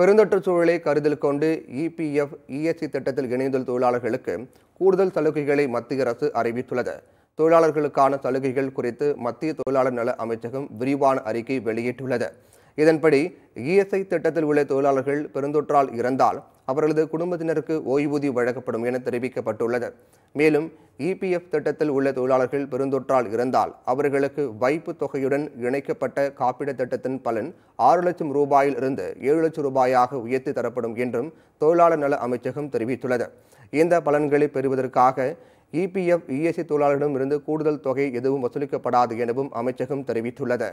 பெருந்தொற்று சூழலை கருதில் கொண்டு இபிஎஃப் இஎஸ்சி திட்டத்தில் இணைந்துள்ள தொழிலாளர்களுக்கு கூடுதல் சலுகைகளை மத்திய அரசு அறிவித்துள்ளது தொழிலாளர்களுக்கான சலுகைகள் குறித்து மத்திய தொழிலாளர் நல அமைச்சகம் விரிவான அறிக்கை வெளியிட்டுள்ளது இதன்படி இஎஸ்ஐ திட்டத்தில் உள்ள தொழிலாளர்கள் பெருந்தொற்றால் இறந்தால் அவர்களது குடும்பத்தினருக்கு ஓய்வூதியம் வழங்கப்படும் என தெரிவிக்கப்பட்டுள்ளது மேலும் இபிஎஃப் திட்டத்தில் உள்ள தொழிலாளர்கள் பெருந்தொற்றால் இருந்தால் அவர்களுக்கு வைப்பு தொகையுடன் இணைக்கப்பட்ட காப்பீடு திட்டத்தின் பலன் ஆறு லட்சம் ரூபாயில் இருந்து ஏழு லட்சம் ரூபாயாக உயர்த்தி தரப்படும் என்றும் தொழிலாளர் நல அமைச்சகம் தெரிவித்துள்ளது இந்த பலன்களை பெறுவதற்காக இபிஎஃப் இஎஸ்சி தொழிலாளர்களிடமிருந்து இருந்து கூடுதல் தொகை எதுவும் வசூலிக்கப்படாது எனவும் அமைச்சகம் தெரிவித்துள்ளது